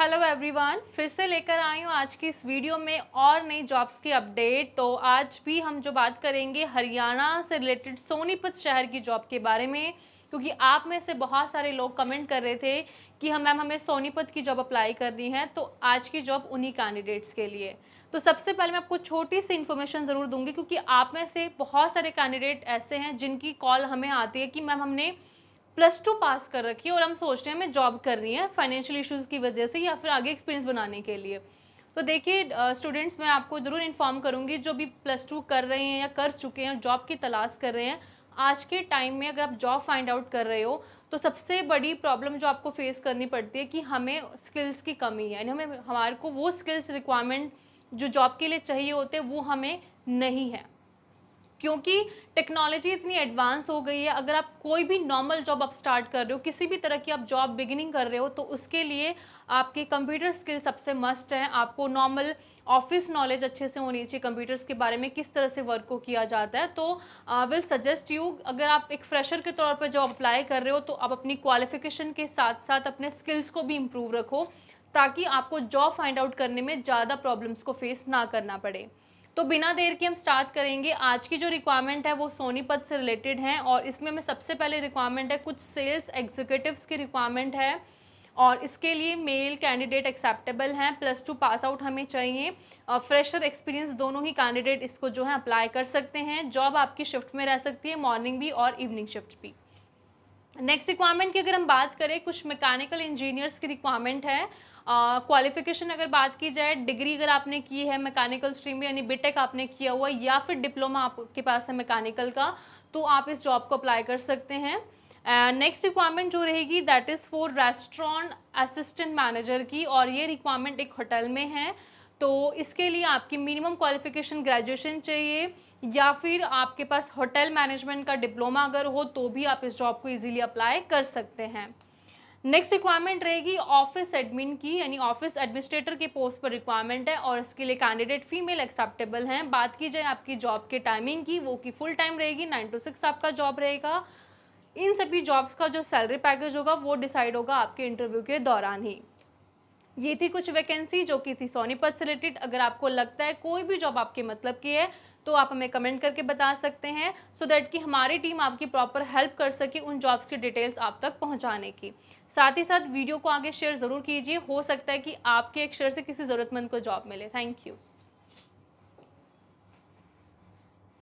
hello everyone फिर से लेकर आई हूँ आज की इस वीडियो में और नई जॉब्स की अपडेट तो आज भी हम जो बात करेंगे हरियाणा से रिलेटेड सोनीपत शहर की जॉब के बारे में क्योंकि आप में से बहुत सारे लोग कमेंट कर रहे थे कि हम मैम हमें सोनीपत की जॉब अप्लाई करनी है तो आज की जॉब उन्हीं कैंडिडेट्स के लिए तो सबसे पहले मैं आपको छोटी सी इन्फॉर्मेशन ज़रूर दूंगी क्योंकि आप में से बहुत सारे कैंडिडेट ऐसे हैं जिनकी कॉल हमें आती है कि मैम हमने प्लस टू पास कर रखी है और हम सोच रहे हैं हमें जॉब करनी है फाइनेंशियल इश्यूज़ की वजह से या फिर आगे एक्सपीरियंस बनाने के लिए तो देखिए स्टूडेंट्स मैं आपको ज़रूर इन्फॉर्म करूँगी जो भी प्लस टू कर रहे हैं या कर चुके हैं जॉब की तलाश कर रहे हैं आज के टाइम में अगर आप जॉब फाइंड आउट कर रहे हो तो सबसे बड़ी प्रॉब्लम जो आपको फेस करनी पड़ती है कि हमें स्किल्स की कमी है यानी हमें हमारे को वो स्किल्स रिक्वायरमेंट जो जॉब के लिए चाहिए होते हैं वो हमें नहीं है क्योंकि टेक्नोलॉजी इतनी एडवांस हो गई है अगर आप कोई भी नॉर्मल जॉब आप स्टार्ट कर रहे हो किसी भी तरह की आप जॉब बिगिनिंग कर रहे हो तो उसके लिए आपके कंप्यूटर स्किल सबसे मस्ट हैं आपको नॉर्मल ऑफिस नॉलेज अच्छे से होनी चाहिए कंप्यूटर्स के बारे में किस तरह से वर्क को किया जाता है तो आई विल सजेस्ट यू अगर आप एक फ्रेशर के तौर पर जॉब अप्लाई कर रहे हो तो आप अपनी क्वालिफिकेशन के साथ साथ अपने स्किल्स को भी इम्प्रूव रखो ताकि आपको जॉब फाइंड आउट करने में ज़्यादा प्रॉब्लम्स को फेस ना करना पड़े तो बिना देर के हम स्टार्ट करेंगे आज की जो रिक्वायरमेंट है वो सोनीपत से रिलेटेड है और इसमें हमें सबसे पहले रिक्वायरमेंट है कुछ सेल्स एग्जीक्यूटिव्स की रिक्वायरमेंट है और इसके लिए मेल कैंडिडेट एक्सेप्टेबल हैं प्लस टू पास आउट हमें चाहिए और फ्रेशर एक्सपीरियंस दोनों ही कैंडिडेट इसको जो है अप्लाई कर सकते हैं जॉब आपकी शिफ्ट में रह सकती है मॉर्निंग भी और इवनिंग शिफ्ट भी नेक्स्ट रिक्वायरमेंट की अगर हम बात करें कुछ मैकेनिकल इंजीनियर्स की रिक्वायरमेंट है क्वालिफिकेशन uh, अगर बात की जाए डिग्री अगर आपने की है मैकेनिकल स्ट्रीम में यानी बीटेक आपने किया हुआ या फिर डिप्लोमा आपके पास है मैकेनिकल का तो आप इस जॉब को अप्लाई कर सकते हैं नेक्स्ट uh, रिक्वायरमेंट जो रहेगी that is for restaurant assistant manager की और ये रिक्वायरमेंट एक होटल में है तो इसके लिए आपकी मिनिमम क्वालिफिकेशन ग्रेजुएशन चाहिए या फिर आपके पास होटल मैनेजमेंट का डिप्लोमा अगर हो तो भी आप इस जॉब को इजीली अप्लाई कर सकते हैं नेक्स्ट रिक्वायरमेंट रहेगी ऑफिस एडमिन की यानी ऑफिस एडमिनिस्ट्रेटर के पोस्ट पर रिक्वायरमेंट है और इसके लिए कैंडिडेट फीमेल एक्सेप्टेबल हैं बात की जाए आपकी जॉब के टाइमिंग की वो कि फुल टाइम रहेगी नाइन टू सिक्स आपका जॉब रहेगा इन सभी जॉब्स का जो सैलरी पैकेज होगा वो डिसाइड होगा आपके इंटरव्यू के दौरान ही ये थी कुछ वैकेंसी जो कि थी सोनीपत से रिलेटेड अगर आपको लगता है कोई भी जॉब आपके मतलब की है तो आप हमें कमेंट करके बता सकते हैं सो so दैट कि हमारी टीम आपकी प्रॉपर हेल्प कर सके उन जॉब्स की डिटेल्स आप तक पहुंचाने की साथ ही साथ वीडियो को आगे शेयर ज़रूर कीजिए हो सकता है कि आपके एक शेयर से किसी ज़रूरतमंद को जॉब मिले थैंक यू